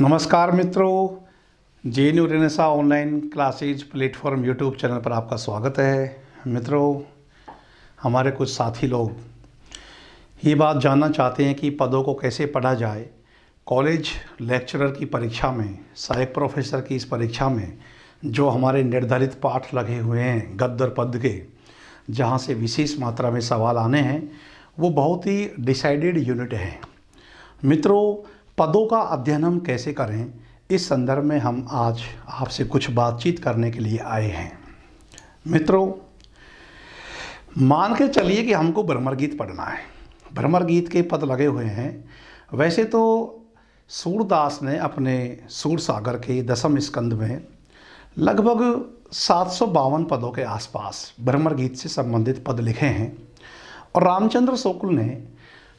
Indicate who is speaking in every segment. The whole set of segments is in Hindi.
Speaker 1: नमस्कार मित्रों J N U renaissance online classes platform YouTube channel पर आपका स्वागत है मित्रों हमारे कुछ साथी लोग ये बात जानना चाहते हैं कि पदों को कैसे पढ़ा जाए कॉलेज लेक्चरर की परीक्षा में सहायक प्रोफेसर की इस परीक्षा में जो हमारे निर्धारित पाठ लगे हुए हैं गद्दर और पद के जहाँ से विशेष मात्रा में सवाल आने हैं वो बहुत ही डिसाइडेड यूनिट हैं मित्रों पदों का अध्ययन हम कैसे करें इस संदर्भ में हम आज आपसे कुछ बातचीत करने के लिए आए हैं मित्रों मान के चलिए कि हमको भ्रमर गीत पढ़ना है भ्रमर गीत के पद लगे हुए हैं वैसे तो सूरदास ने अपने सूर सागर के दसम स्कंद में लगभग सात सौ बावन पदों के आसपास भ्रमर गीत से संबंधित पद लिखे हैं और रामचंद्र शोकुल ने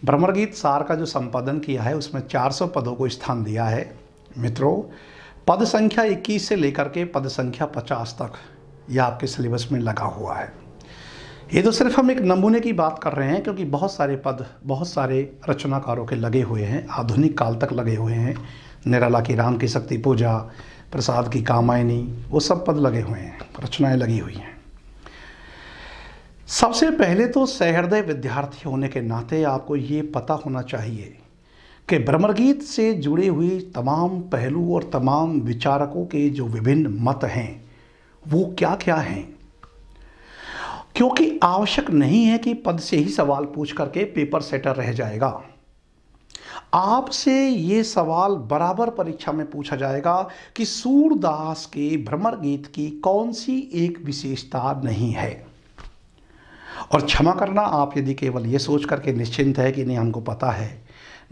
Speaker 1: गीत सार का जो संपादन किया है उसमें 400 पदों को स्थान दिया है मित्रों पद संख्या 21 से लेकर के पद संख्या 50 तक यह आपके सिलेबस में लगा हुआ है ये तो सिर्फ हम एक नमूने की बात कर रहे हैं क्योंकि बहुत सारे पद बहुत सारे रचनाकारों के लगे हुए हैं आधुनिक काल तक लगे हुए हैं निराला की राम की शक्ति पूजा प्रसाद की कामायनी वो सब पद लगे हुए हैं रचनाएं लगी हुई हैं सबसे पहले तो सहृदय विद्यार्थी होने के नाते आपको ये पता होना चाहिए कि भ्रमरगीत से जुड़े हुए तमाम पहलू और तमाम विचारकों के जो विभिन्न मत हैं वो क्या क्या हैं क्योंकि आवश्यक नहीं है कि पद से ही सवाल पूछ करके पेपर सेटर रह जाएगा आपसे ये सवाल बराबर परीक्षा में पूछा जाएगा कि सूरदास के भ्रमर गीत की कौन सी एक विशेषता नहीं है और क्षमा करना आप यदि केवल ये सोच करके निश्चिंत है कि नहीं हमको पता है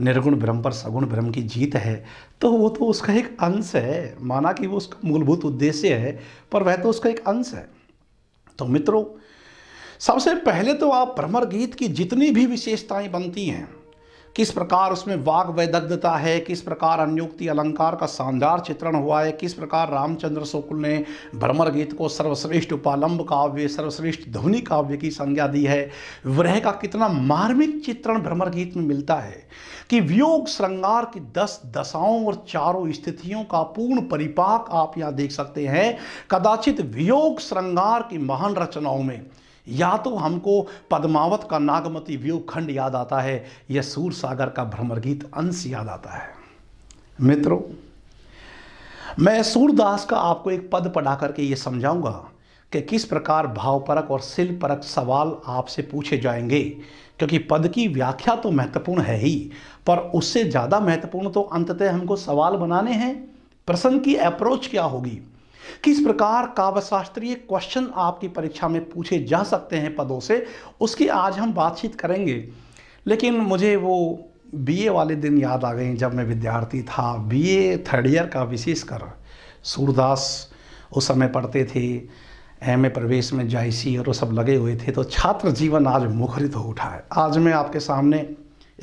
Speaker 1: निर्गुण ब्रह्म पर सगुण ब्रह्म की जीत है तो वो तो उसका एक अंश है माना कि वो उसका मूलभूत उद्देश्य है पर वह तो उसका एक अंश है तो मित्रों सबसे पहले तो आप भ्रमर गीत की जितनी भी विशेषताएं बनती हैं किस प्रकार उसमें वाग वैदग्धता है किस प्रकार अन्योक्ति अलंकार का शानदार चित्रण हुआ है किस प्रकार रामचंद्र शुक्ल ने भ्रमर गीत को सर्वश्रेष्ठ उपालंब काव्य सर्वश्रेष्ठ ध्वनि काव्य की संज्ञा दी है वृह का कितना मार्मिक चित्रण भ्रमर गीत में मिलता है कि वियोग श्रृंगार की दस दशाओं और चारों स्थितियों का पूर्ण परिपाक आप यहाँ देख सकते हैं कदाचित वियोग श्रृंगार की महान रचनाओं में या तो हमको पद्मावत का नागमती व्यू खंड याद आता है या सूर सागर का भ्रमर गीत अंश याद आता है मित्रों मैं सूरदास का आपको एक पद पढ़ा करके ये समझाऊंगा कि किस प्रकार भावपरक और शिल्प परक सवाल आपसे पूछे जाएंगे क्योंकि पद की व्याख्या तो महत्वपूर्ण है ही पर उससे ज़्यादा महत्वपूर्ण तो अंततः हमको सवाल बनाने हैं प्रसंग की अप्रोच क्या होगी किस प्रकार काव्यशास्त्रीय क्वेश्चन आपकी परीक्षा में पूछे जा सकते हैं पदों से उसकी आज हम बातचीत करेंगे लेकिन मुझे वो बीए वाले दिन याद आ गए जब मैं विद्यार्थी था बीए थर्ड ईयर का विशेषकर सूरदास उस समय पढ़ते थे एम ए प्रवेश में जायसी और वो सब लगे हुए थे तो छात्र जीवन आज मुखरित हो उठा है आज मैं आपके सामने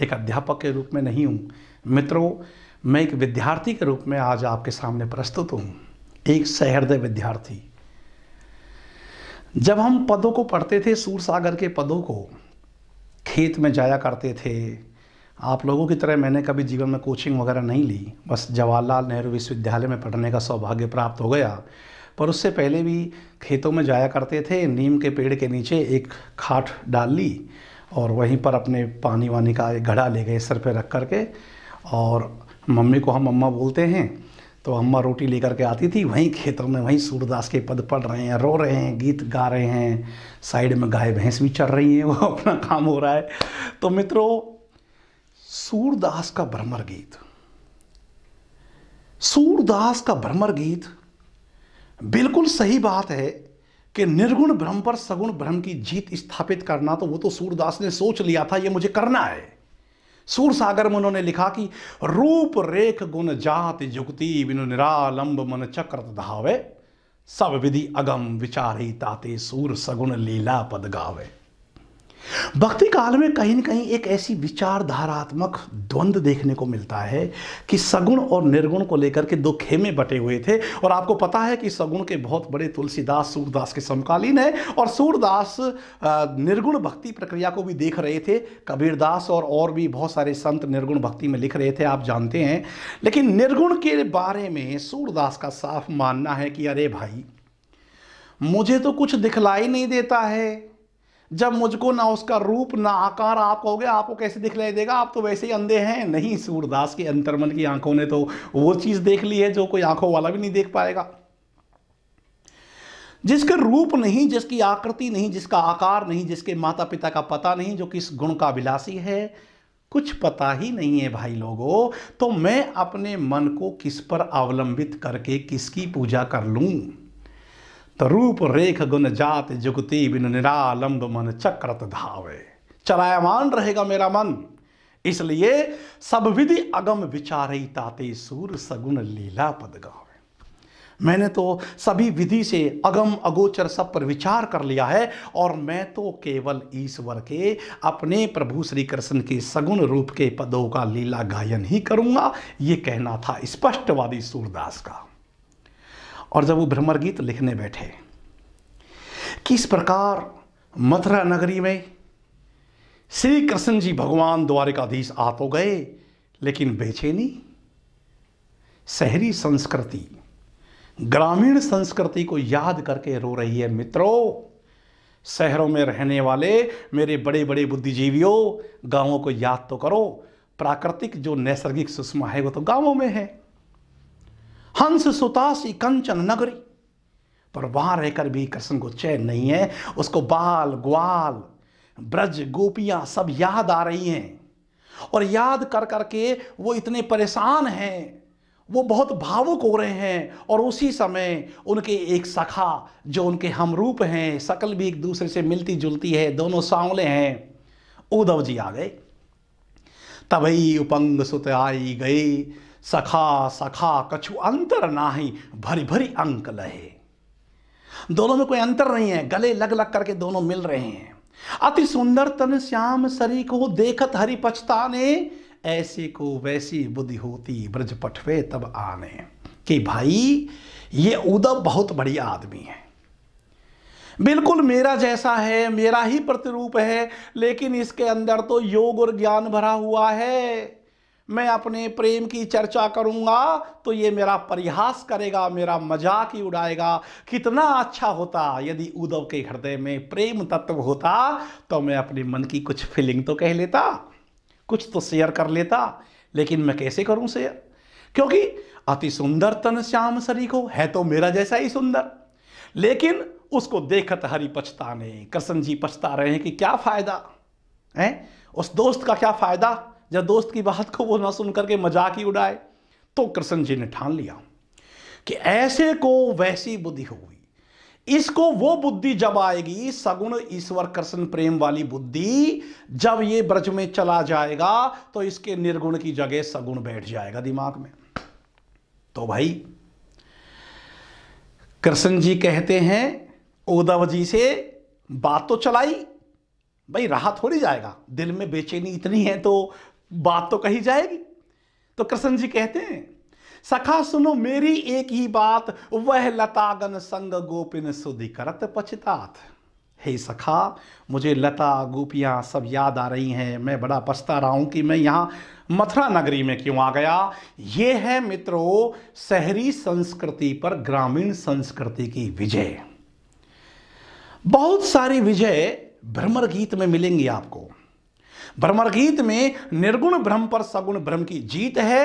Speaker 1: एक अध्यापक के रूप में नहीं हूँ मित्रों मैं एक विद्यार्थी के रूप में आज आपके सामने प्रस्तुत हूँ एक सहृदय विद्यार्थी जब हम पदों को पढ़ते थे सूर सागर के पदों को खेत में जाया करते थे आप लोगों की तरह मैंने कभी जीवन में कोचिंग वगैरह नहीं ली बस जवाहरलाल नेहरू विश्वविद्यालय में पढ़ने का सौभाग्य प्राप्त हो गया पर उससे पहले भी खेतों में जाया करते थे नीम के पेड़ के नीचे एक खाट डाल ली और वहीं पर अपने पानी वानी का एक घड़ा ले गए सर पे रख कर के और मम्मी को हम अम्मा बोलते हैं तो अम्मा रोटी लेकर के आती थी वहीं खेतों में वहीं सूरदास के पद पढ़ रहे हैं रो रहे हैं गीत गा रहे हैं साइड में गाय भैंस भी चढ़ रही हैं वो अपना काम हो रहा है तो मित्रों सूरदास का भ्रमर गीत सूरदास का भ्रमर गीत बिल्कुल सही बात है कि निर्गुण ब्रह्म पर सगुण ब्रह्म की जीत स्थापित करना तो वो तो सूरदास ने सोच लिया था ये मुझे करना है सूर सागर में उन्होंने लिखा कि रूप रेख गुण जात युक्ति बिनु निरालंब मन चक्रत धावे सब विधि अगम विचारी ताते सूर सगुण लीला पद गावे भक्ति काल में कहीं ना कहीं एक ऐसी विचारधारात्मक द्वंद्व देखने को मिलता है कि सगुण और निर्गुण को लेकर के दो खेमे बटे हुए थे और आपको पता है कि सगुण के बहुत बड़े तुलसीदास सूरदास के समकालीन है और सूरदास निर्गुण भक्ति प्रक्रिया को भी देख रहे थे कबीरदास और और भी बहुत सारे संत निर्गुण भक्ति में लिख रहे थे आप जानते हैं लेकिन निर्गुण के बारे में सूरदास का साफ मानना है कि अरे भाई मुझे तो कुछ दिखलाई नहीं देता है जब मुझको ना उसका रूप ना आकार आप कहोगे आपको कैसे दिखलाई देगा आप तो वैसे ही अंधे हैं नहीं सूरदास के अंतर्मन की आंखों ने तो वो चीज़ देख ली है जो कोई आंखों वाला भी नहीं देख पाएगा जिसके रूप नहीं जिसकी आकृति नहीं जिसका आकार नहीं जिसके माता पिता का पता नहीं जो किस गुण का विलासी है कुछ पता ही नहीं है भाई लोगों तो मैं अपने मन को किस पर अवलंबित करके किसकी पूजा कर लूं तो रूप रेख गुण जात जुगती बिन निरालंब मन चक्रत धावे चलायमान रहेगा मेरा मन इसलिए सब विधि अगम ही ताते सूर सगुण लीला पद गावे मैंने तो सभी विधि से अगम अगोचर सब पर विचार कर लिया है और मैं तो केवल ईश्वर के अपने प्रभु श्री कृष्ण के सगुण रूप के पदों का लीला गायन ही करूंगा ये कहना था स्पष्टवादी सूरदास का और जब वो भ्रमर गीत लिखने बैठे किस प्रकार मथुरा नगरी में श्री कृष्ण जी भगवान द्वारिकाधीश आ तो गए लेकिन बेचैनी शहरी संस्कृति ग्रामीण संस्कृति को याद करके रो रही है मित्रों शहरों में रहने वाले मेरे बड़े बड़े बुद्धिजीवियों गांवों को याद तो करो प्राकृतिक जो नैसर्गिक सुषमा है वो तो गांवों में है हंस सुतासी कंचन नगरी पर वहां रहकर भी कृष्ण को चैन नहीं है उसको बाल ग्वाल ब्रज गोपियां सब याद आ रही हैं और याद कर करके वो इतने परेशान हैं वो बहुत भावुक हो रहे हैं और उसी समय उनके एक सखा जो उनके हमरूप हैं शकल भी एक दूसरे से मिलती जुलती है दोनों सांवले हैं उद्धव जी आ गए तभी उपंग सुत आई गई सखा सखा कछु अंतर नाही भरी भरी अंक लहे दोनों में कोई अंतर नहीं है गले लग लग करके दोनों मिल रहे हैं अति सुंदर तन श्याम सरी को देखत हरि पछताने ऐसे को वैसी बुद्धि होती ब्रज पठवे तब आने कि भाई ये उदव बहुत बढ़िया आदमी है बिल्कुल मेरा जैसा है मेरा ही प्रतिरूप है लेकिन इसके अंदर तो योग और ज्ञान भरा हुआ है मैं अपने प्रेम की चर्चा करूँगा तो ये मेरा परिहास करेगा मेरा मजाक ही उड़ाएगा कितना अच्छा होता यदि उद्धव के हृदय में प्रेम तत्व होता तो मैं अपने मन की कुछ फीलिंग तो कह लेता कुछ तो शेयर कर लेता लेकिन मैं कैसे करूं शेयर क्योंकि अति सुंदर तन श्याम सरी को है तो मेरा जैसा ही सुंदर लेकिन उसको देखत हरि पछताने कृष्ण जी पछता रहे हैं कि क्या फायदा है उस दोस्त का क्या फायदा या दोस्त की बात को वो ना सुन करके मजाक ही उड़ाए तो कृष्ण जी ने ठान लिया कि ऐसे को वैसी बुद्धि होगी इसको वो बुद्धि जब आएगी सगुण ईश्वर कृष्ण प्रेम वाली बुद्धि जब ये ब्रज में चला जाएगा तो इसके निर्गुण की जगह सगुण बैठ जाएगा दिमाग में तो भाई कृष्ण जी कहते हैं उद्धव जी से बात तो चलाई भाई राहत हो जाएगा दिल में बेचैनी इतनी है तो बात तो कही जाएगी तो कृष्ण जी कहते हैं सखा सुनो मेरी एक ही बात वह लतागन संग गोपिन सुधि करत पछतात हे सखा मुझे लता गोपियां सब याद आ रही हैं मैं बड़ा पछता रहा हूं कि मैं यहां मथुरा नगरी में क्यों आ गया ये है मित्रों शहरी संस्कृति पर ग्रामीण संस्कृति की विजय बहुत सारी विजय भ्रमर गीत में मिलेंगी आपको गीत में निर्गुण ब्रह्म पर सगुण ब्रह्म की जीत है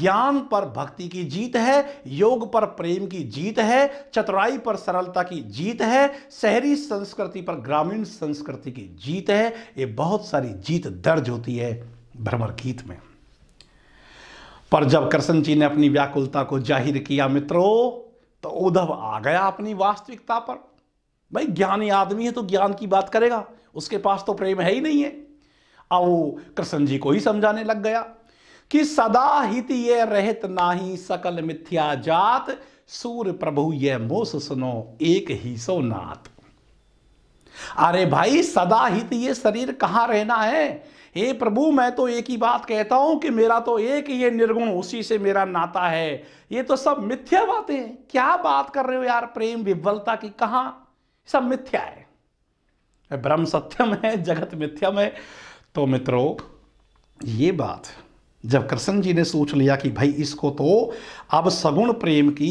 Speaker 1: ज्ञान पर भक्ति की जीत है योग पर प्रेम की जीत है चतुराई पर सरलता की जीत है शहरी संस्कृति पर ग्रामीण संस्कृति की जीत है ये बहुत सारी जीत दर्ज होती है भ्रमर गीत में पर जब कृष्ण जी ने अपनी व्याकुलता को जाहिर किया मित्रों तो उद्धव आ गया अपनी वास्तविकता पर भाई ज्ञानी आदमी है तो ज्ञान की बात करेगा उसके पास तो प्रेम है ही नहीं है अब कृष्ण जी को ही समझाने लग गया कि सदा हित ये रहित नाही सकल मिथ्या जात सूर्य प्रभु ये मोस सुनो एक ही सो नाथ अरे भाई सदा हित ये शरीर कहां रहना है हे प्रभु मैं तो एक ही बात कहता हूं कि मेरा तो एक ही निर्गुण उसी से मेरा नाता है ये तो सब मिथ्या बातें हैं क्या बात कर रहे हो यार प्रेम विवलता की कहां सब मिथ्या है ब्रह्म सत्यम है जगत मिथ्यम है तो मित्रों ये बात जब कृष्ण जी ने सोच लिया कि भाई इसको तो अब सगुण प्रेम की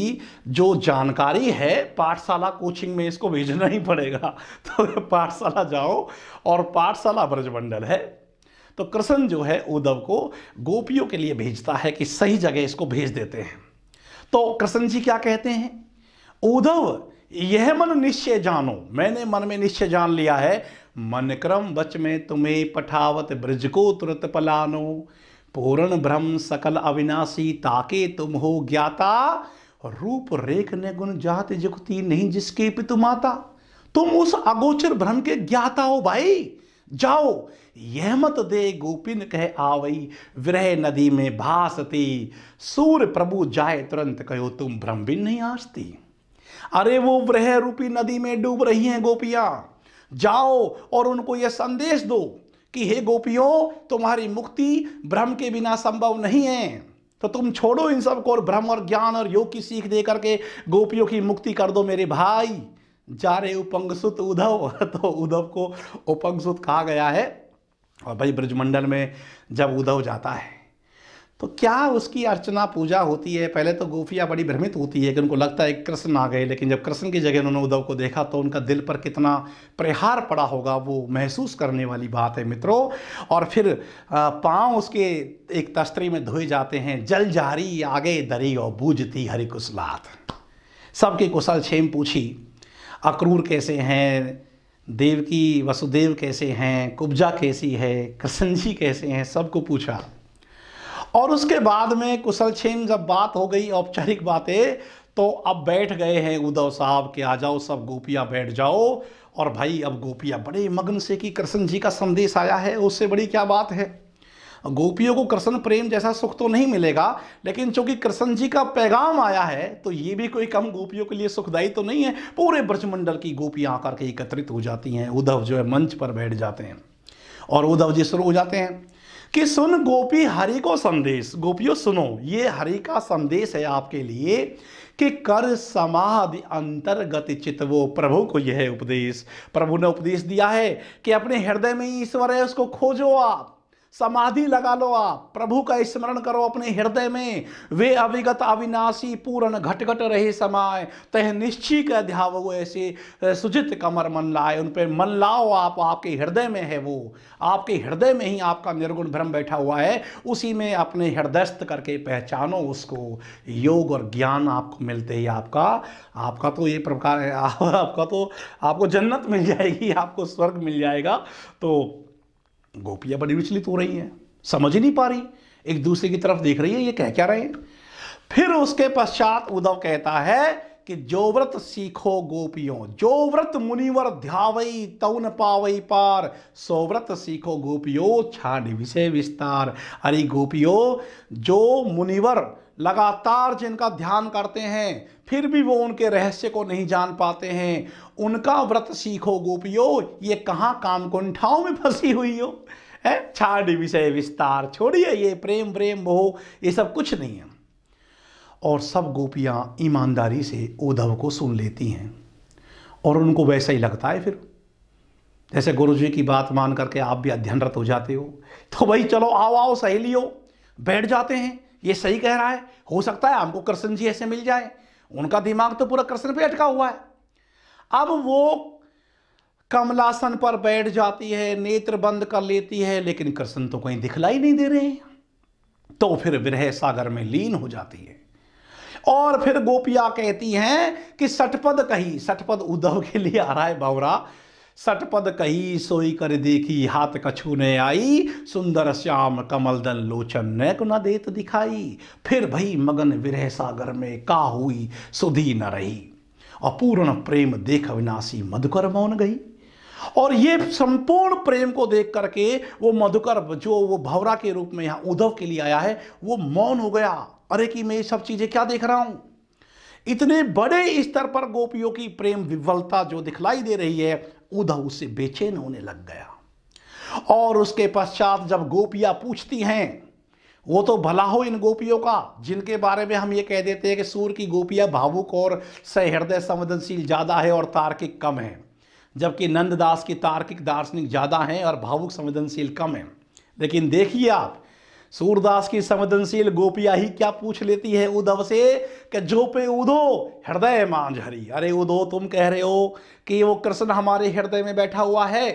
Speaker 1: जो जानकारी है पाठशाला कोचिंग में इसको भेजना ही पड़ेगा तो पाठशाला जाओ और पाठशाला ब्रजमंडल है तो कृष्ण जो है उद्धव को गोपियों के लिए भेजता है कि सही जगह इसको भेज देते हैं तो कृष्ण जी क्या कहते हैं उद्धव यह मन निश्चय जानो मैंने मन में निश्चय जान लिया है मन क्रम वच में तुम्हें पठावत ब्रज को तुरत पलानो पूर्ण ब्रह्म सकल अविनाशी ताके तुम हो ज्ञाता रूप रेख ने गुण जात जुगती नहीं जिसके पितु माता तुम उस अगोचर भ्रम के ज्ञाता हो भाई जाओ यह मत दे गोपिन कह आवई विरह नदी में भासती सूर्य प्रभु जाए तुरंत कहो तुम भ्रम भी नहीं आसती अरे वो वृह रूपी नदी में डूब रही हैं गोपियां जाओ और उनको यह संदेश दो कि हे गोपियों तुम्हारी मुक्ति भ्रम के बिना संभव नहीं है तो तुम छोड़ो इन सबको और भ्रम और ज्ञान और योग की सीख दे करके गोपियों की मुक्ति कर दो मेरे भाई जा रहे उपंगसुत उद्धव तो उद्धव को उपंगसुत कहा गया है और भाई ब्रजमंडल में जब उद्धव जाता है तो क्या उसकी अर्चना पूजा होती है पहले तो गोफिया बड़ी भ्रमित होती है कि उनको लगता है कृष्ण आ गए लेकिन जब कृष्ण की जगह उन्होंने उद्धव को देखा तो उनका दिल पर कितना प्रहार पड़ा होगा वो महसूस करने वाली बात है मित्रों और फिर पाँव उसके एक तस्तरी में धोए जाते हैं जल जारी आगे दरी और बूझती हरि कुशलात सबके कुशल क्षेम पूछी अक्रूर कैसे हैं देव की वसुदेव कैसे हैं कुब्जा कैसी है कृष्ण जी कैसे हैं सबको पूछा और उसके बाद में कुशल छेम जब बात हो गई औपचारिक बातें तो अब बैठ गए हैं उद्धव साहब के आ जाओ सब गोपिया बैठ जाओ और भाई अब गोपिया बड़े मगन से कि कृष्ण जी का संदेश आया है उससे बड़ी क्या बात है गोपियों को कृष्ण प्रेम जैसा सुख तो नहीं मिलेगा लेकिन चूंकि कृष्ण जी का पैगाम आया है तो ये भी कोई कम गोपियों के लिए सुखदायी तो नहीं है पूरे ब्रजमंडल की गोपियाँ आकर के एकत्रित हो जाती हैं उद्धव जो है मंच पर बैठ जाते हैं और जी शुरू हो जाते हैं कि सुन गोपी हरि को संदेश गोपियो सुनो ये हरि का संदेश है आपके लिए कि कर समाधि अंतर्गत चितवो प्रभु को यह उपदेश प्रभु ने उपदेश दिया है कि अपने हृदय में ईश्वर है उसको खोजो आप समाधि लगा लो आप प्रभु का स्मरण करो अपने हृदय में वे अविगत अविनाशी पूर्ण घटघट रहे समाय तह निश्चय के अध्याव ऐसे सुजित कमर मन लाए उन पर मन लाओ आप आपके हृदय में है वो आपके हृदय में ही आपका निर्गुण भ्रम बैठा हुआ है उसी में अपने हृदयस्थ करके पहचानो उसको योग और ज्ञान आपको मिलते ही आपका आपका तो ये प्रकार है आपका तो आपको जन्नत मिल जाएगी आपको स्वर्ग मिल जाएगा तो गोपियां बड़ी विचलित हो रही हैं समझ ही नहीं पा रही एक दूसरे की तरफ देख रही है ये कह क्या रहे हैं फिर उसके पश्चात उद्धव कहता है कि जो व्रत सीखो गोपियों जो व्रत मुनिवर ध्यावई तौन पावई पार सो व्रत सीखो गोपियों छाड़ विषय विस्तार अरे गोपियों जो मुनिवर लगातार जिनका ध्यान करते हैं फिर भी वो उनके रहस्य को नहीं जान पाते हैं उनका व्रत सीखो गोपियो ये कहाँ काम कुंठाओं में फंसी हुई हो है छाड़ विषय विस्तार छोड़िए ये प्रेम प्रेम बहो ये सब कुछ नहीं है और सब गोपियाँ ईमानदारी से उद्धव को सुन लेती हैं और उनको वैसा ही लगता है फिर जैसे गुरु जी की बात मान करके आप भी अध्ययनरत हो जाते हो तो भाई चलो आओ आओ सहेलियों बैठ जाते हैं ये सही कह रहा है हो सकता है हमको कृष्ण जी ऐसे मिल जाए उनका दिमाग तो पूरा कृष्ण पे अटका हुआ है अब वो कमलासन पर बैठ जाती है नेत्र बंद कर लेती है लेकिन कृष्ण तो कहीं दिखलाई नहीं दे रहे तो फिर विरह सागर में लीन हो जाती है और फिर गोपिया कहती हैं कि सटपद कही सटपद उद्धव के लिए आ रहा है बावरा सटपद कही सोई कर देखी हाथ कछु ने आई सुंदर श्याम कमल दल लोचन ने न देत दिखाई फिर भई मगन विरह सागर में का हुई सुधी न रही अपूर्ण प्रेम देख विनाशी मधुकर मौन गई और ये संपूर्ण प्रेम को देख करके वो मधुकर जो वो भवरा के रूप में यहाँ उद्धव के लिए आया है वो मौन हो गया अरे कि मैं ये सब चीज़ें क्या देख रहा हूँ इतने बड़े स्तर पर गोपियों की प्रेम विवलता जो दिखलाई दे रही है उद्धव उसे बेचैन होने लग गया और उसके पश्चात जब गोपियां पूछती हैं वो तो भला हो इन गोपियों का जिनके बारे में हम ये कह देते हैं कि सूर्य की गोपियां भावुक और सहृदय संवेदनशील ज़्यादा है और तार्किक कम है जबकि नंददास की तार्किक दार्शनिक ज़्यादा हैं और भावुक संवेदनशील कम है लेकिन देखिए आप सूरदास की संवेदनशील गोपिया ही क्या पूछ लेती है उद्धव से कि जो पे उधो हृदय मांझ हरी अरे उधो तुम कह रहे हो कि वो कृष्ण हमारे हृदय में बैठा हुआ है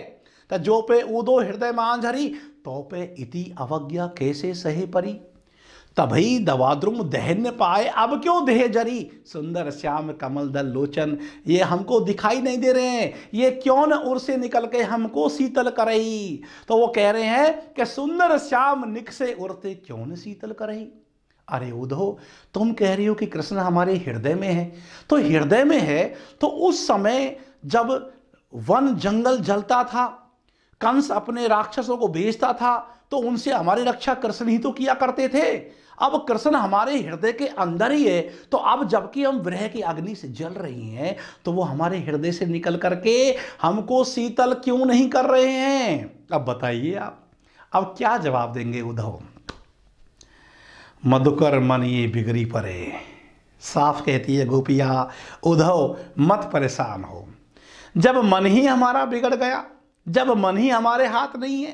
Speaker 1: तो जो पे उधो हृदय मांझ हरी तो पे इति अवज्ञा कैसे सहे परी तभी दवाद्रुम दहन पाए अब क्यों देह जरी सुंदर श्याम कमल दल लोचन ये हमको दिखाई नहीं दे रहे हैं ये क्यों न उर से निकल के हमको शीतल करही तो वो कह रहे हैं कि सुंदर श्याम निक से उड़ते क्यों न शीतल करही अरे उधो तुम कह रही हो कि कृष्ण हमारे हृदय में है तो हृदय में है तो उस समय जब वन जंगल जलता था कंस अपने राक्षसों को भेजता था तो उनसे हमारी रक्षा कृष्ण ही तो किया करते थे अब कृष्ण हमारे हृदय के अंदर ही है तो अब जबकि हम ग्रह की अग्नि से जल रही हैं तो वो हमारे हृदय से निकल करके हमको शीतल क्यों नहीं कर रहे हैं अब बताइए आप अब क्या जवाब देंगे उद्धव मधुकर मन ये बिगड़ी परे साफ कहती है गोपिया उद्धव मत परेशान हो जब मन ही हमारा बिगड़ गया जब मन ही हमारे हाथ नहीं है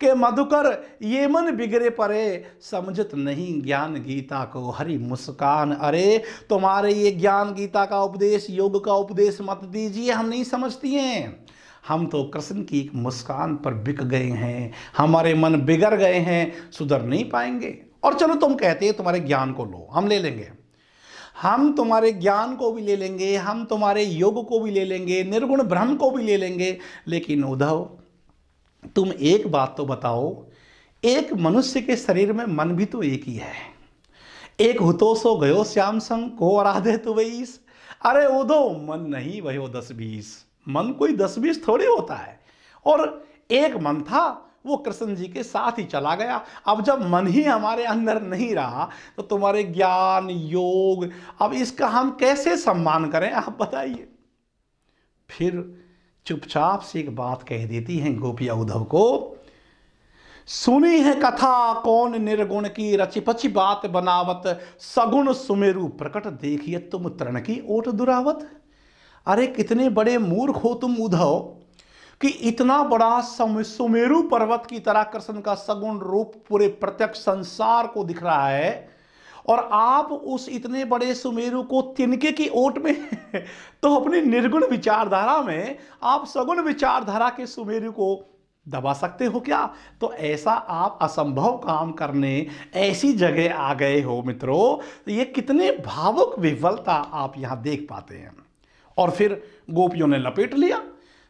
Speaker 1: कि मधुकर ये मन बिगड़े परे समझत नहीं ज्ञान गीता को हरी मुस्कान अरे तुम्हारे ये ज्ञान गीता का उपदेश योग का उपदेश मत दीजिए हम नहीं समझती हैं हम तो कृष्ण की एक मुस्कान पर बिक गए हैं हमारे मन बिगड़ गए हैं सुधर नहीं पाएंगे और चलो तुम कहते हैं तुम्हारे ज्ञान को लो हम ले लेंगे हम तुम्हारे ज्ञान को भी ले लेंगे हम तुम्हारे योग को भी ले लेंगे निर्गुण ब्रह्म को भी ले लेंगे लेकिन उद्धव तुम एक बात तो बताओ एक मनुष्य के शरीर में मन भी तो एक ही है एक हुतोसो गयो श्याम संग को आराधे तो वहीस अरे उधो मन नहीं वही दस बीस मन कोई दस बीस थोड़ी होता है और एक मन था वो कृष्ण जी के साथ ही चला गया अब जब मन ही हमारे अंदर नहीं रहा तो तुम्हारे ज्ञान योग अब इसका हम कैसे सम्मान करें आप बताइए फिर चुपचाप से एक बात कह देती हैं गोपिया उद्धव को सुनी है कथा कौन निर्गुण की रचिपची बात बनावत सगुण सुमेरु प्रकट देखिए तुम तरण की ओट दुरावत अरे कितने बड़े मूर्ख हो तुम उद्धव कि इतना बड़ा सुमेरु पर्वत की तरह कृष्ण का सगुण रूप पूरे प्रत्यक्ष संसार को दिख रहा है और आप उस इतने बड़े सुमेरु को तिनके की ओट में तो अपनी निर्गुण विचारधारा में आप सगुण विचारधारा के सुमेरु को दबा सकते हो क्या तो ऐसा आप असंभव काम करने ऐसी जगह आ गए हो मित्रों तो ये कितने भावुक विफलता आप यहां देख पाते हैं और फिर गोपियों ने लपेट लिया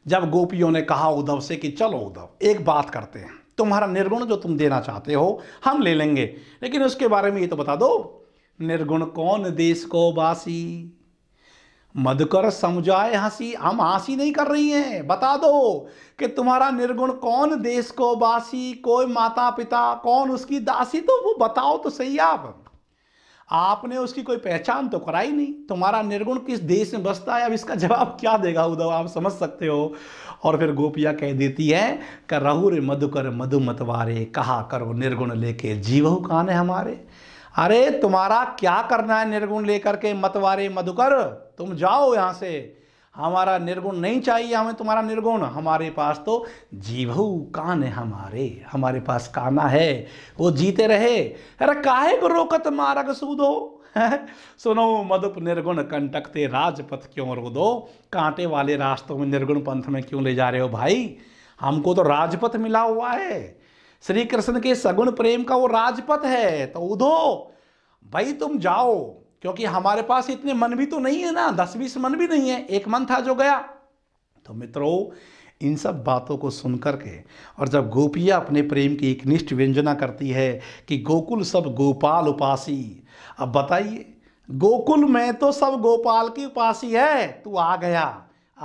Speaker 1: जब गोपियों ने कहा उद्धव से कि चलो उद्धव एक बात करते हैं तुम्हारा निर्गुण जो तुम देना चाहते हो हम ले लेंगे लेकिन उसके बारे में ये तो बता दो निर्गुण कौन देश को बासी मधुकर समझाए हंसी हम हंसी नहीं कर रही हैं बता दो कि तुम्हारा निर्गुण कौन देश को बासी कोई माता पिता कौन उसकी दासी तो वो बताओ तो सही आप आपने उसकी कोई पहचान तो कराई नहीं तुम्हारा निर्गुण किस देश में बसता है अब इसका जवाब क्या देगा उद्धव आप समझ सकते हो और फिर गोपिया कह देती है कि रहूर मधुकर मधु मतवारे कहा करो निर्गुण लेके जीवहु कान है हमारे अरे तुम्हारा क्या करना है निर्गुण लेकर के मतवारे मधुकर तुम जाओ यहाँ से हमारा निर्गुण नहीं चाहिए हमें तुम्हारा निर्गुण हमारे पास तो जीवऊ कान है हमारे हमारे पास काना है वो जीते रहे अरे काहे को रोकत मारक सूदो सुनो मधुप निर्गुण कंटकते राजपथ क्यों रो दो कांटे वाले रास्तों में निर्गुण पंथ में क्यों ले जा रहे हो भाई हमको तो राजपथ मिला हुआ है श्री कृष्ण के सगुण प्रेम का वो राजपथ है तो उधो भाई तुम जाओ क्योंकि हमारे पास इतने मन भी तो नहीं है ना दस बीस मन भी नहीं है एक मन था जो गया तो मित्रों इन सब बातों को सुन कर के और जब गोपिया अपने प्रेम की एक निष्ठ व्यंजना करती है कि गोकुल सब गोपाल उपासी अब बताइए गोकुल में तो सब गोपाल की उपासी है तू आ गया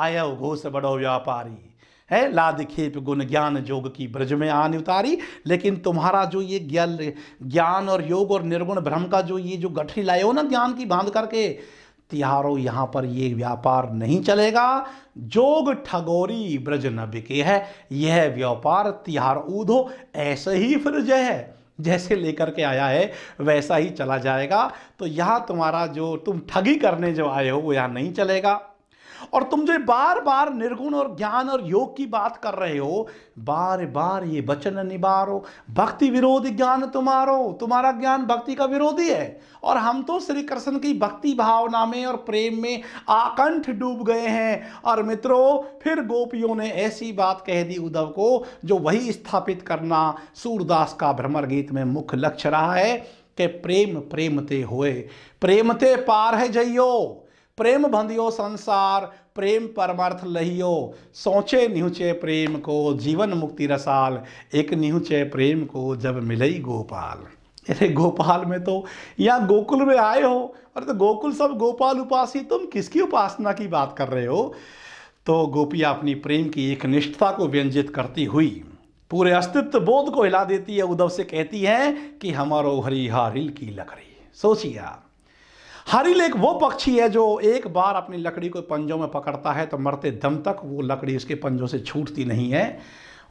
Speaker 1: आया घोष बड़ो व्यापारी है लाद खेप गुण ज्ञान योग की ब्रज में आन उतारी लेकिन तुम्हारा जो ये ज्ञान और योग और निर्गुण भ्रम का जो ये जो गठरी लाए हो ना ज्ञान की बांध करके तिहारो यहाँ पर ये व्यापार नहीं चलेगा जोग ठगोरी ब्रज न बिके है यह व्यापार तिहार ऊधो ऐसे ही जय है जैसे लेकर के आया है वैसा ही चला जाएगा तो यहाँ तुम्हारा जो तुम ठगी करने जो आए हो वो यहाँ नहीं चलेगा और तुम जो बार बार निर्गुण और ज्ञान और योग की बात कर रहे हो बार बार ये वचन निबारो भक्ति विरोधी ज्ञान तुम्हारो तुम्हारा ज्ञान भक्ति का विरोधी है और हम तो श्री कृष्ण की भक्ति भावना में और प्रेम में आकंठ डूब गए हैं और मित्रों फिर गोपियों ने ऐसी बात कह दी उद्धव को जो वही स्थापित करना सूरदास का भ्रमर गीत में मुख्य लक्ष्य रहा है कि प्रेम प्रेमते हुए प्रेमते पार है जइयो प्रेम बंधियो संसार प्रेम परमार्थ लहियो सोचे निहुचे प्रेम को जीवन मुक्ति रसाल एक निहुचे प्रेम को जब मिलई गोपाल अरे गोपाल में तो या गोकुल में आए हो अरे तो गोकुल सब गोपाल उपासी तुम किसकी उपासना की बात कर रहे हो तो गोपिया अपनी प्रेम की एक निष्ठता को व्यंजित करती हुई पूरे अस्तित्व बोध को हिला देती है उद्धव से कहती है कि हमारो हरिहारिल की लकड़ी सोचिए आप हरिल एक वो पक्षी है जो एक बार अपनी लकड़ी को पंजों में पकड़ता है तो मरते दम तक वो लकड़ी उसके पंजों से छूटती नहीं है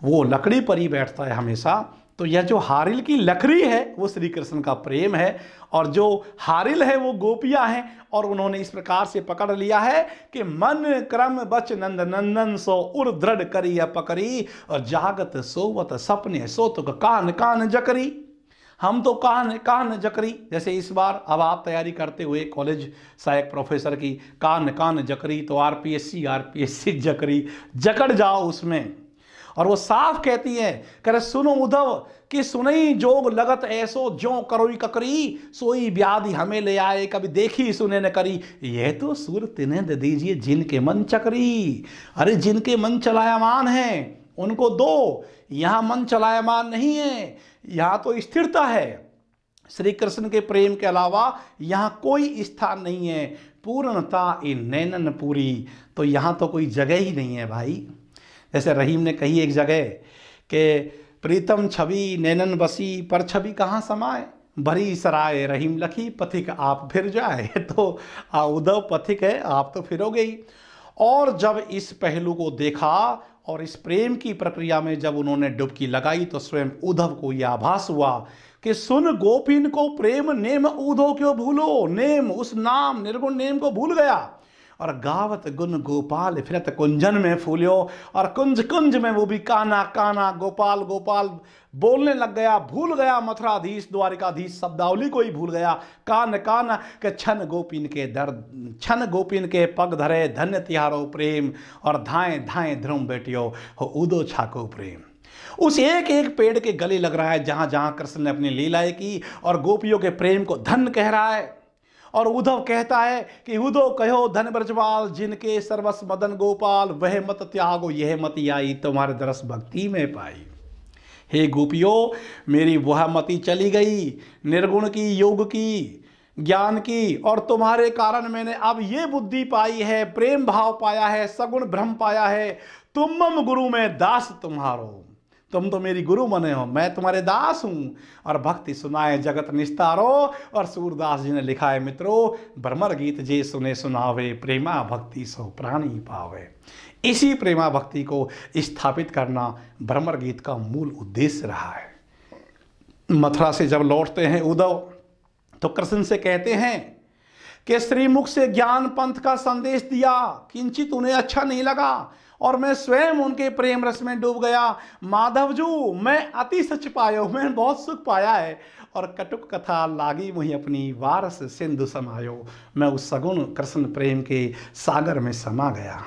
Speaker 1: वो लकड़ी पर ही बैठता है हमेशा तो यह जो हारिल की लकड़ी है वो श्री कृष्ण का प्रेम है और जो हारिल है वो गोपियाँ हैं और उन्होंने इस प्रकार से पकड़ लिया है कि मन क्रम बच नंद नंदन सो उर दृढ़ करी या पकड़ी और जागत सोवत सपने सोतुक कान कान जकरी हम तो कान कान जकरी जैसे इस बार अब आप तैयारी करते हुए कॉलेज सहायक प्रोफेसर की कान कान जकरी तो आरपीएससी आरपीएससी जकरी जकड़ जाओ उसमें और वो साफ कहती है करे सुनो उद्धव कि सुनई जोग लगत ऐसो जो करोई ककरी सोई व्याधि हमें ले आए कभी देखी सुने न करी यह तो सुर तिन्हें दे दीजिए जिनके मन चकरी अरे जिनके मन चलायमान है उनको दो यहाँ मन चलायमान नहीं है यहां तो स्थिरता है श्री कृष्ण के प्रेम के अलावा यहाँ कोई स्थान नहीं है पूर्णता इन नैनन पूरी तो यहां तो कोई जगह ही नहीं है भाई जैसे रहीम ने कही एक जगह के प्रीतम छवि नैनन बसी पर छवि कहाँ समाए भरी सराय रहीम लखी पथिक आप फिर जाए तो उदव पथिक है आप तो फिरोगे ही और जब इस पहलू को देखा और इस प्रेम की प्रक्रिया में जब उन्होंने डुबकी लगाई तो स्वयं उद्धव को यह आभास हुआ कि सुन गोपिन को प्रेम नेम उधो क्यों भूलो नेम उस नाम निर्गुण नेम को भूल गया और गावत गुन गोपाल फिरत कुंजन में फूल्यो और कुंज कुंज में वो भी काना काना गोपाल गोपाल बोलने लग गया भूल गया मथुराधीश द्वारिकाधीश शब्दावली को ही भूल गया कान कान के छन गोपिन के दर्द छन गोपिन के पग धरे धन्य तिहारो प्रेम और धाएं धाएं ध्रुम बेटियो हो उदो छाको प्रेम उस एक एक पेड़ के गले लग रहा है जहां जहां कृष्ण ने अपनी लीलाएं की और गोपियों के प्रेम को धन कह रहा है और उद्धव कहता है कि उदो कहो धन ब्रजपाल जिनके सर्वस मदन गोपाल वह मत त्यागो यह मत आई तुम्हारे दरस भक्ति में पाई हे गोपियो मेरी वह मति चली गई निर्गुण की योग की ज्ञान की और तुम्हारे कारण मैंने अब ये बुद्धि पाई है प्रेम भाव पाया है सगुण भ्रम पाया है तुम गुरु में दास तुम्हारो तुम तो मेरी गुरु बने हो मैं तुम्हारे दास हूँ और भक्ति सुनाए जगत निस्तारो और सूरदास जी ने लिखा है मित्रों भ्रमर गीत जे सुने सुनावे प्रेमा भक्ति सो प्राणी पावे इसी प्रेमा भक्ति को स्थापित करना भ्रमर गीत का मूल उद्देश्य रहा है मथुरा से जब लौटते हैं उद्धव तो कृष्ण से कहते हैं कि श्रीमुख से ज्ञान पंथ का संदेश दिया किंचित उन्हें अच्छा नहीं लगा और मैं स्वयं उनके प्रेम रस में डूब गया माधव जू मैं अति सच पायो मैं बहुत सुख पाया है और कटुक कथा लागी मुही अपनी वारस सिंधु समायो मैं उस सगुण कृष्ण प्रेम के सागर में समा गया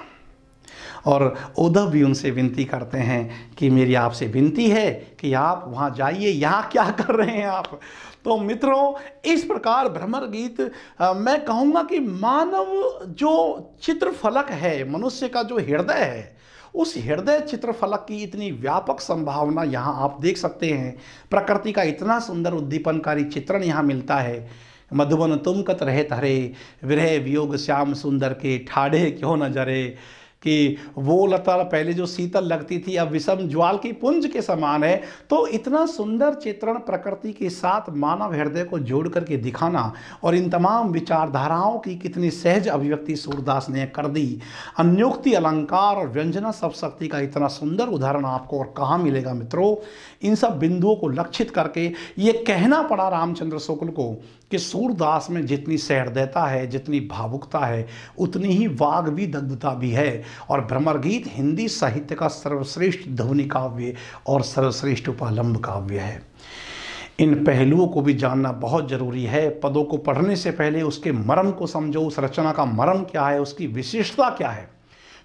Speaker 1: और उद्धव भी उनसे विनती करते हैं कि मेरी आपसे विनती है कि आप वहाँ जाइए यहाँ क्या कर रहे हैं आप तो मित्रों इस प्रकार भ्रमर गीत मैं कहूँगा कि मानव जो चित्रफलक है मनुष्य का जो हृदय है उस हृदय चित्रफलक की इतनी व्यापक संभावना यहाँ आप देख सकते हैं प्रकृति का इतना सुंदर उद्दीपनकारी चित्रण यहाँ मिलता है मधुबन तुम कत तरे विरह वियोग श्याम सुंदर के ठाढ़े क्यों न जरे कि वो लता पहले जो शीतल लगती थी अब विषम ज्वाल की पुंज के समान है तो इतना सुंदर चित्रण प्रकृति के साथ मानव हृदय को जोड़ करके दिखाना और इन तमाम विचारधाराओं की कितनी सहज अभिव्यक्ति सूरदास ने कर दी अन्योक्ति अलंकार और व्यंजना सब शक्ति का इतना सुंदर उदाहरण आपको और कहाँ मिलेगा मित्रों इन सब बिंदुओं को लक्षित करके ये कहना पड़ा रामचंद्र शुक्ल को कि सूरदास में जितनी सहृदयता है जितनी भावुकता है उतनी ही वाग भी दग्धता भी है और भ्रमरगीत हिंदी साहित्य का सर्वश्रेष्ठ ध्वनि काव्य और सर्वश्रेष्ठ उपालंब काव्य है इन पहलुओं को भी जानना बहुत ज़रूरी है पदों को पढ़ने से पहले उसके मर्म को समझो उस रचना का मर्म क्या है उसकी विशेषता क्या है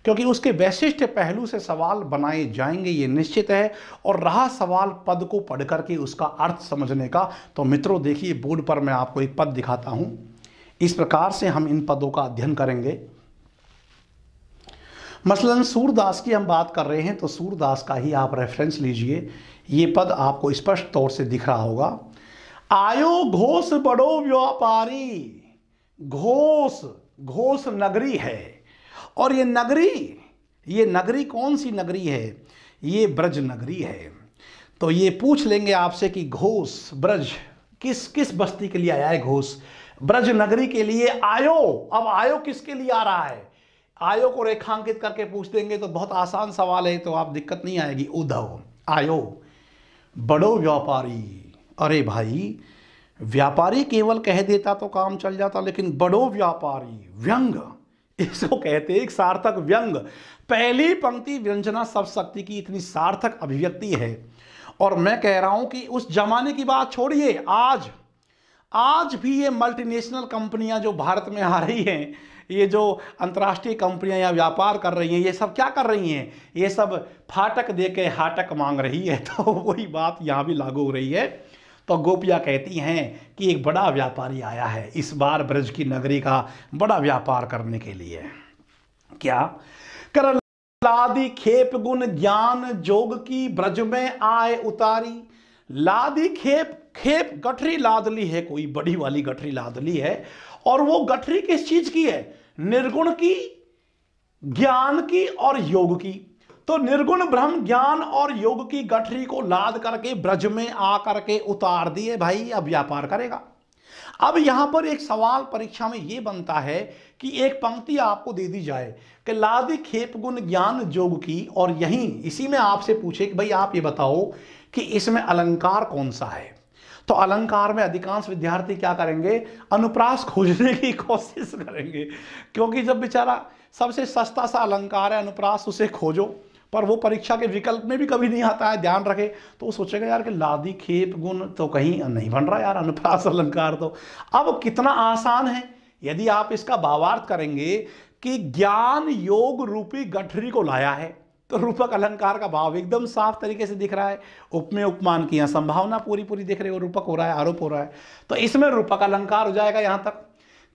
Speaker 1: क्योंकि उसके वैशिष्ट पहलू से सवाल बनाए जाएंगे ये निश्चित है और रहा सवाल पद को पढ़ करके उसका अर्थ समझने का तो मित्रों देखिए बोर्ड पर मैं आपको एक पद दिखाता हूं इस प्रकार से हम इन पदों का अध्ययन करेंगे मसलन सूरदास की हम बात कर रहे हैं तो सूरदास का ही आप रेफरेंस लीजिए ये पद आपको स्पष्ट तौर से दिख रहा होगा आयो घोष बड़ो व्यापारी घोष घोष नगरी है और ये नगरी ये नगरी कौन सी नगरी है ये ब्रज नगरी है तो ये पूछ लेंगे आपसे कि घोष ब्रज किस किस बस्ती के लिए आया है घोष ब्रज नगरी के लिए आयो अब आयो किसके लिए आ रहा है आयो को रेखांकित करके पूछ देंगे तो बहुत आसान सवाल है तो आप दिक्कत नहीं आएगी उद्धव आयो बड़ो व्यापारी अरे भाई व्यापारी केवल कह देता तो काम चल जाता लेकिन बड़ो व्यापारी व्यंग इसको कहते हैं एक सार्थक व्यंग पहली पंक्ति व्यंजना सब शक्ति की इतनी सार्थक अभिव्यक्ति है और मैं कह रहा हूं कि उस जमाने की बात छोड़िए आज आज भी ये मल्टीनेशनल कंपनियां जो भारत में आ रही हैं ये जो अंतर्राष्ट्रीय कंपनियां या व्यापार कर रही हैं ये सब क्या कर रही हैं ये सब फाटक दे के हाटक मांग रही है तो वही बात यहाँ भी लागू हो रही है तो गोपियाँ कहती हैं कि एक बड़ा व्यापारी आया है इस बार ब्रज की नगरी का बड़ा व्यापार करने के लिए क्या कर लादी खेप गुण ज्ञान जोग की ब्रज में आए उतारी लादी खेप खेप गठरी लाद ली है कोई बड़ी वाली गठरी लाद ली है और वो गठरी किस चीज की है निर्गुण की ज्ञान की और योग की तो निर्गुण ब्रह्म ज्ञान और योग की गठरी को लाद करके ब्रज में आ करके उतार दिए भाई अब व्यापार करेगा अब यहां पर एक सवाल परीक्षा में यह बनता है कि एक पंक्ति आपको दे दी जाए कि लादी खेप गुण ज्ञान योग की और यहीं इसी में आपसे पूछे कि भाई आप ये बताओ कि इसमें अलंकार कौन सा है तो अलंकार में अधिकांश विद्यार्थी क्या करेंगे अनुप्रास खोजने की कोशिश करेंगे क्योंकि जब बेचारा सबसे सस्ता सा अलंकार है अनुप्रास उसे खोजो पर वो परीक्षा के विकल्प में भी कभी नहीं आता है ध्यान रखे तो वो सोचेगा यार कि लादी खेप गुण तो कहीं नहीं बन रहा यार अनुप्रास अलंकार तो अब कितना आसान है यदि आप इसका भावार्थ करेंगे कि ज्ञान योग रूपी गठरी को लाया है तो रूपक अलंकार का भाव एकदम साफ तरीके से दिख रहा है उपमेय उपमान की यहाँ संभावना पूरी पूरी दिख रही है रूपक हो रहा है आरोप हो रहा है तो इसमें रूपक अलंकार हो जाएगा यहां तक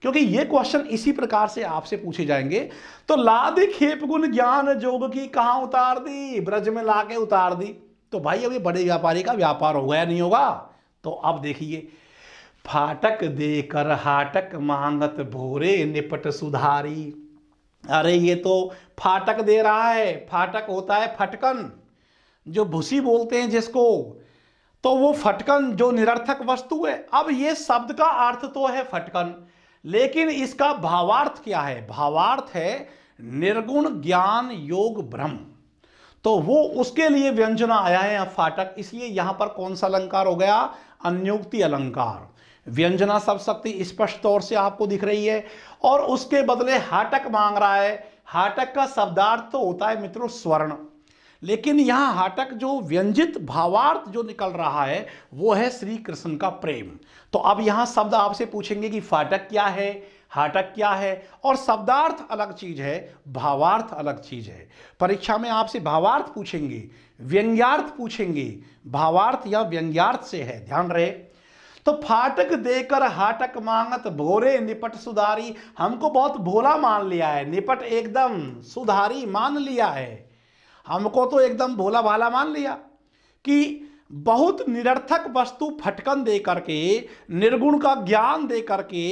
Speaker 1: क्योंकि ये क्वेश्चन इसी प्रकार से आपसे पूछे जाएंगे तो लादि खेप गुण ज्ञान जोग की कहा उतार दी ब्रज में ला के उतार दी तो भाई अभी बड़े व्यापारी का व्यापार होगा या नहीं होगा तो अब देखिए फाटक देकर हाटक मांगत भोरे निपट सुधारी अरे ये तो फाटक दे रहा है फाटक होता है फटकन जो भूसी बोलते हैं जिसको तो वो फटकन जो निरर्थक वस्तु है अब ये शब्द का अर्थ तो है फटकन लेकिन इसका भावार्थ क्या है भावार्थ है निर्गुण ज्ञान योग ब्रह्म तो वो उसके लिए व्यंजना आया है फाटक इसलिए यहां पर कौन सा अलंकार हो गया अन्योक्ति अलंकार व्यंजना सब शक्ति स्पष्ट तौर से आपको दिख रही है और उसके बदले हाटक मांग रहा है हाटक का शब्दार्थ तो होता है मित्रों स्वर्ण लेकिन यहाँ हाटक जो व्यंजित भावार्थ जो निकल रहा है वो है श्री कृष्ण का प्रेम तो अब यहाँ शब्द आपसे पूछेंगे कि फाटक क्या है हाटक क्या है और शब्दार्थ अलग चीज है भावार्थ अलग चीज है परीक्षा में आपसे भावार्थ पूछेंगे व्यंग्यार्थ पूछेंगे भावार्थ या व्यंग्यार्थ से है ध्यान रहे तो फाटक देकर हाटक मांगत भोरे निपट सुधारी हमको बहुत भोला मान लिया है निपट एकदम सुधारी मान लिया है हमको तो एकदम भोला भाला मान लिया कि बहुत निरर्थक वस्तु फटकन दे करके निर्गुण का ज्ञान दे करके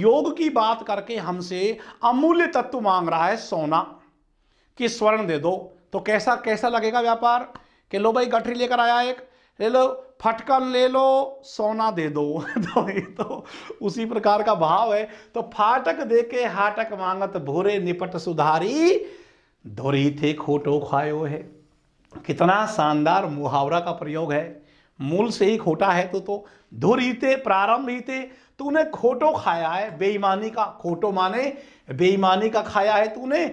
Speaker 1: योग की बात करके हमसे अमूल्य तत्व मांग रहा है सोना कि स्वर्ण दे दो तो कैसा कैसा लगेगा व्यापार कि लो भाई गठरी लेकर आया एक ले लो फटकन ले लो सोना दे दो तो ये तो उसी प्रकार का भाव है तो फाटक दे के हाटक मांगत भोरे निपट सुधारी धोरी थे खोटो खायो है कितना शानदार मुहावरा का प्रयोग है मूल से ही खोटा है तो तो धोरी थे प्रारंभ ही थे तूने खोटो खाया है बेईमानी का खोटो माने बेईमानी का खाया है तूने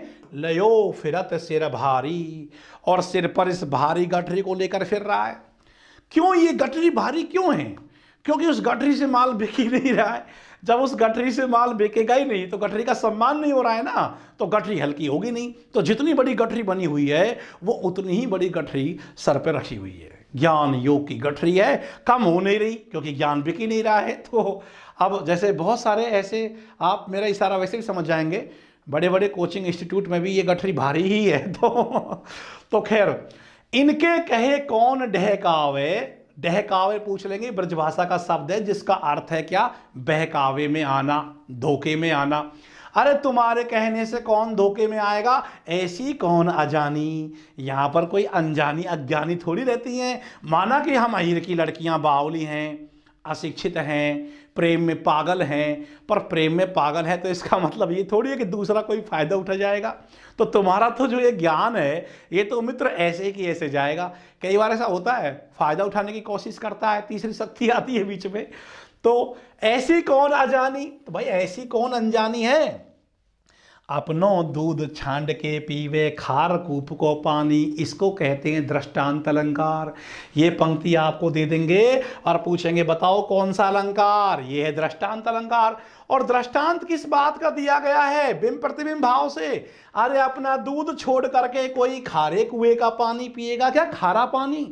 Speaker 1: लयो फिरत सिर भारी और सिर पर इस भारी गठरी को लेकर फिर रहा है क्यों ये गठरी भारी क्यों है क्योंकि उस गठरी से माल बिकी नहीं रहा है जब उस गठरी से माल बेकेगा ही नहीं तो गठरी का सम्मान नहीं हो रहा है ना तो गठरी हल्की होगी नहीं तो जितनी बड़ी गठरी बनी हुई है वो उतनी ही बड़ी गठरी सर पर रखी हुई है ज्ञान योग की गठरी है कम हो नहीं रही क्योंकि ज्ञान बिक ही नहीं रहा है तो अब जैसे बहुत सारे ऐसे आप मेरा इशारा वैसे भी समझ जाएंगे बड़े बड़े कोचिंग इंस्टीट्यूट में भी ये गठरी भारी ही है तो तो खैर इनके कहे कौन ढहकावे बहकावे पूछ लेंगे ब्रजभाषा का शब्द है जिसका अर्थ है क्या बहकावे में आना धोखे में आना अरे तुम्हारे कहने से कौन धोखे में आएगा ऐसी कौन अजानी यहाँ पर कोई अनजानी अज्ञानी थोड़ी रहती हैं माना कि हम अहिर की लड़कियाँ बावली हैं अशिक्षित हैं प्रेम में पागल हैं पर प्रेम में पागल है तो इसका मतलब ये थोड़ी है कि दूसरा कोई फायदा उठा जाएगा तो तुम्हारा तो जो ये ज्ञान है ये तो मित्र ऐसे कि ऐसे जाएगा कई बार ऐसा होता है फायदा उठाने की कोशिश करता है तीसरी शक्ति आती है बीच में तो ऐसी कौन अजानी तो भाई ऐसी कौन अनजानी है अपनो दूध छांड के पीवे खार कूप को पानी इसको कहते हैं दृष्टांत अलंकार ये पंक्ति आपको दे देंगे और पूछेंगे बताओ कौन सा अलंकार ये है दृष्टांत अलंकार और दृष्टांत किस बात का दिया गया है बिम प्रतिबिंब भाव से अरे अपना दूध छोड़ करके कोई खारे कुएं का पानी पिएगा क्या खारा पानी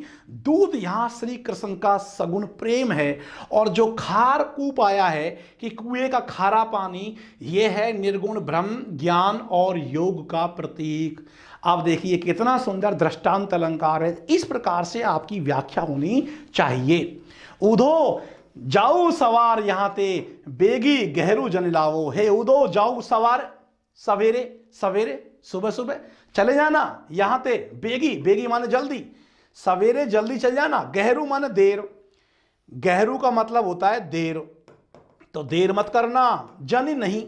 Speaker 1: दूध यहाँ श्री कृष्ण का सगुण प्रेम है और जो खार कूप आया है कि कुएं का खारा पानी ये है निर्गुण ब्रह्म ज्ञान और योग का प्रतीक आप देखिए कितना सुंदर दृष्टांत अलंकार है इस प्रकार से आपकी व्याख्या होनी चाहिए उधो जाऊ सवार यहां ते बेगी गहरू जन लावो हे उदो जाऊ सवार सवेरे सवेरे सुबह सुबह चले जाना यहां ते बेगी बेगी माने जल्दी सवेरे जल्दी चल जाना गहरू माने देर गहरू का मतलब होता है देर तो देर मत करना जन नहीं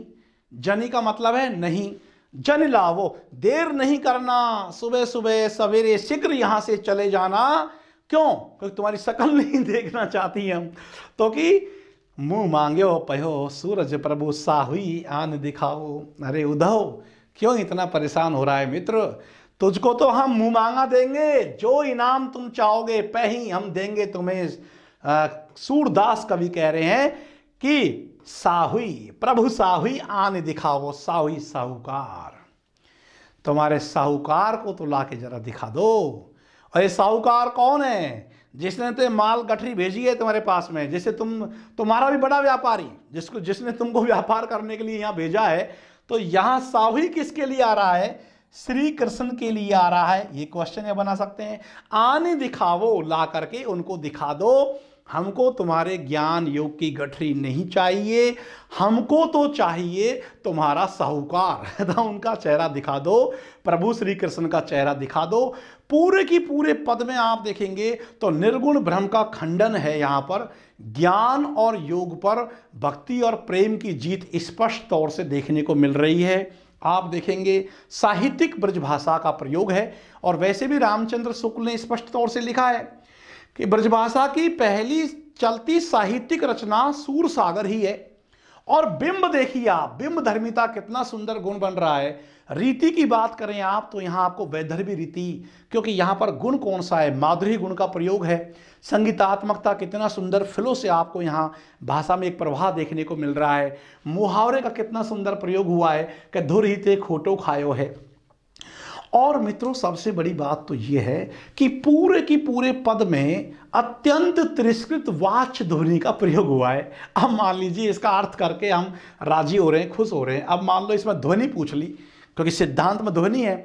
Speaker 1: जनी का मतलब है नहीं जन लावो देर नहीं करना सुबह सुबह सवेरे शीघ्र यहां से चले जाना क्यों क्योंकि तुम्हारी शकल नहीं देखना चाहती हम तो कि मुंह मांगे पहो सूरज प्रभु साहुई आन दिखाओ अरे उधव क्यों इतना परेशान हो रहा है मित्र तुझको तो हम मुंह मांगा देंगे जो इनाम तुम चाहोगे पही हम देंगे तुम्हें सूरदास कवि कह रहे हैं कि साहुई प्रभु साहुई आन दिखाओ साहुई साहूकार तुम्हारे साहूकार को तो लाके जरा दिखा दो और ये साहूकार कौन है जिसने तो माल गठरी भेजी है तुम्हारे पास में जैसे तुम तुम्हारा भी बड़ा व्यापारी जिसको जिसने तुमको व्यापार करने के लिए यहाँ भेजा है तो यहाँ साहू किसके लिए आ रहा है श्री कृष्ण के लिए आ रहा है ये क्वेश्चन ये बना सकते हैं आने दिखावो ला करके उनको दिखा दो हमको तुम्हारे ज्ञान योग की गठरी नहीं चाहिए हमको तो चाहिए तुम्हारा साहूकार था उनका चेहरा दिखा दो प्रभु श्री कृष्ण का चेहरा दिखा दो पूरे की पूरे पद में आप देखेंगे तो निर्गुण ब्रह्म का खंडन है यहाँ पर ज्ञान और योग पर भक्ति और प्रेम की जीत स्पष्ट तौर से देखने को मिल रही है आप देखेंगे साहित्यिक ब्रजभाषा का प्रयोग है और वैसे भी रामचंद्र शुक्ल ने स्पष्ट तौर से लिखा है कि ब्रजभाषा की पहली चलती साहित्यिक रचना सूर सागर ही है और बिंब देखिए आप बिंब धर्मिता कितना सुंदर गुण बन रहा है रीति की बात करें आप तो यहां आपको वैधर्वी रीति क्योंकि यहां पर गुण कौन सा है माधुरी गुण का प्रयोग है संगीतात्मकता कितना सुंदर फिलो से आपको यहाँ भाषा में एक प्रवाह देखने को मिल रहा है मुहावरे का कितना सुंदर प्रयोग हुआ है कि धुर ही खोटो खायो है और मित्रों सबसे बड़ी बात तो यह है कि पूरे की पूरे पद में अत्यंत तिरस्कृत वाच ध्वनि का प्रयोग हुआ है अब मान लीजिए इसका अर्थ करके हम राजी हो रहे हैं खुश हो रहे हैं अब मान लो इसमें ध्वनि पूछ ली क्योंकि सिद्धांत में ध्वनि है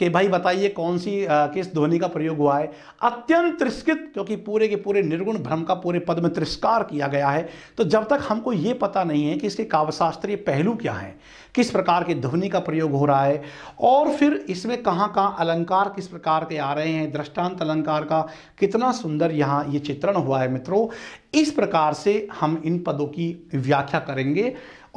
Speaker 1: कि भाई बताइए कौन सी आ, किस ध्वनि का प्रयोग हुआ है अत्यंत तिरस्कृत क्योंकि पूरे के पूरे निर्गुण भ्रम का पूरे पद में तिरस्कार किया गया है तो जब तक हमको ये पता नहीं है कि इसके काव्यशास्त्रीय पहलू क्या हैं किस प्रकार के ध्वनि का प्रयोग हो रहा है और फिर इसमें कहाँ कहाँ अलंकार किस प्रकार के आ रहे हैं दृष्टांत अलंकार का कितना सुंदर यहाँ ये चित्रण हुआ है मित्रों इस प्रकार से हम इन पदों की व्याख्या करेंगे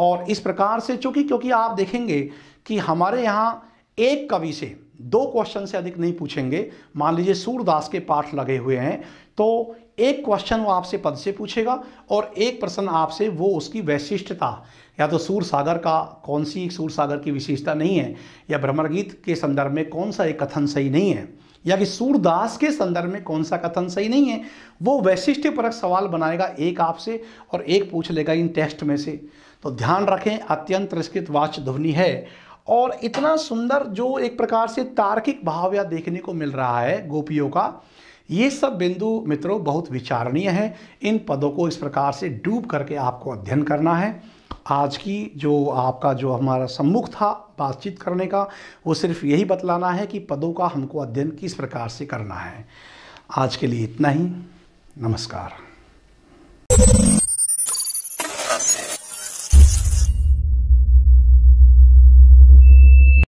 Speaker 1: और इस प्रकार से चूँकि क्योंकि आप देखेंगे कि हमारे यहाँ एक कवि से दो क्वेश्चन से अधिक नहीं पूछेंगे मान लीजिए सूरदास के पाठ लगे हुए हैं तो एक क्वेश्चन वो आपसे पद से पूछेगा और एक प्रश्न आपसे वो उसकी वैशिष्टता या तो सूर सागर का कौन सी सूर सागर की विशेषता नहीं है या गीत के संदर्भ में कौन सा एक कथन सही नहीं है या कि सूरदास के संदर्भ में कौन सा कथन सही नहीं है वो वैशिष्ट परक सवाल बनाएगा एक आपसे और एक पूछ लेगा इन टेस्ट में से तो ध्यान रखें अत्यंत रिस्कृत वाच ध्वनि है और इतना सुंदर जो एक प्रकार से तार्किक भाव या देखने को मिल रहा है गोपियों का ये सब बिंदु मित्रों बहुत विचारणीय हैं इन पदों को इस प्रकार से डूब करके आपको अध्ययन करना है आज की जो आपका जो हमारा सम्मुख था बातचीत करने का वो सिर्फ यही बतलाना है कि पदों का हमको अध्ययन किस प्रकार से करना है आज के लिए इतना ही नमस्कार